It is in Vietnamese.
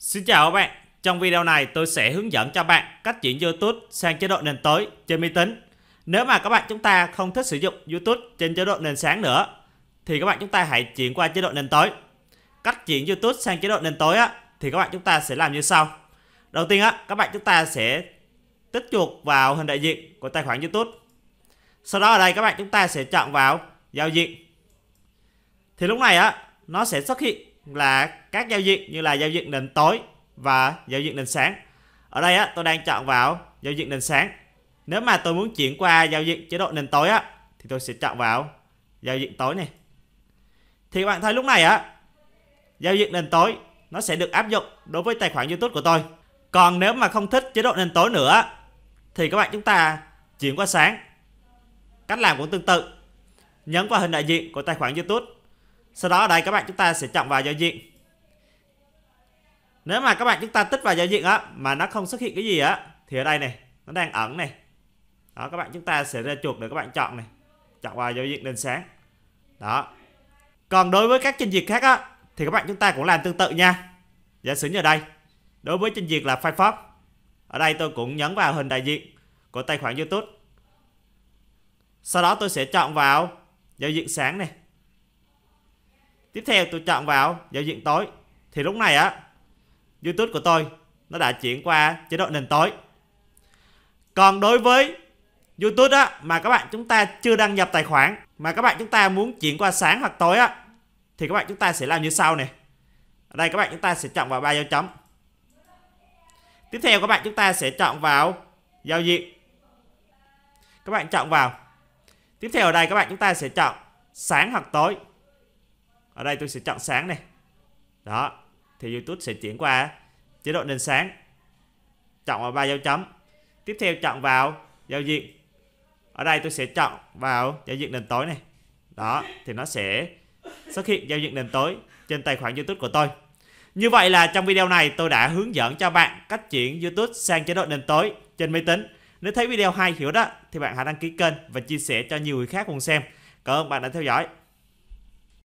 Xin chào các bạn, trong video này tôi sẽ hướng dẫn cho bạn cách chuyển YouTube sang chế độ nền tối trên máy tính. Nếu mà các bạn chúng ta không thích sử dụng YouTube trên chế độ nền sáng nữa thì các bạn chúng ta hãy chuyển qua chế độ nền tối. Cách chuyển YouTube sang chế độ nền tối á thì các bạn chúng ta sẽ làm như sau. Đầu tiên á, các bạn chúng ta sẽ tích chuột vào hình đại diện của tài khoản YouTube. Sau đó ở đây các bạn chúng ta sẽ chọn vào giao diện. Thì lúc này á nó sẽ xuất hiện là các giao diện như là giao diện nền tối và giao diện nền sáng ở đây á, tôi đang chọn vào giao diện nền sáng nếu mà tôi muốn chuyển qua giao diện chế độ nền tối á thì tôi sẽ chọn vào giao diện tối này thì các bạn thấy lúc này á giao diện nền tối nó sẽ được áp dụng đối với tài khoản YouTube của tôi còn nếu mà không thích chế độ nền tối nữa thì các bạn chúng ta chuyển qua sáng cách làm cũng tương tự nhấn vào hình đại diện của tài khoản YouTube sau đó ở đây các bạn chúng ta sẽ chọn vào giao diện nếu mà các bạn chúng ta tích vào giao diện á mà nó không xuất hiện cái gì á thì ở đây này nó đang ẩn này đó các bạn chúng ta sẽ ra chuột để các bạn chọn này chọn vào giao diện đèn sáng đó còn đối với các trình duyệt khác á thì các bạn chúng ta cũng làm tương tự nha giả sử như ở đây đối với trình duyệt là Firefox ở đây tôi cũng nhấn vào hình đại diện của tài khoản YouTube sau đó tôi sẽ chọn vào giao diện sáng này tiếp theo tôi chọn vào giao diện tối thì lúc này á YouTube của tôi nó đã chuyển qua chế độ nền tối còn đối với YouTube á mà các bạn chúng ta chưa đăng nhập tài khoản mà các bạn chúng ta muốn chuyển qua sáng hoặc tối á thì các bạn chúng ta sẽ làm như sau này ở đây các bạn chúng ta sẽ chọn vào ba dấu chấm tiếp theo các bạn chúng ta sẽ chọn vào giao diện các bạn chọn vào tiếp theo ở đây các bạn chúng ta sẽ chọn sáng hoặc tối ở đây tôi sẽ chọn sáng này đó thì YouTube sẽ chuyển qua chế độ nền sáng chọn vào ba dấu chấm tiếp theo chọn vào giao diện ở đây tôi sẽ chọn vào giao diện nền tối này đó thì nó sẽ xuất hiện giao diện nền tối trên tài khoản YouTube của tôi như vậy là trong video này tôi đã hướng dẫn cho bạn cách chuyển YouTube sang chế độ nền tối trên máy tính nếu thấy video hay hiểu đó thì bạn hãy đăng ký kênh và chia sẻ cho nhiều người khác cùng xem cảm ơn bạn đã theo dõi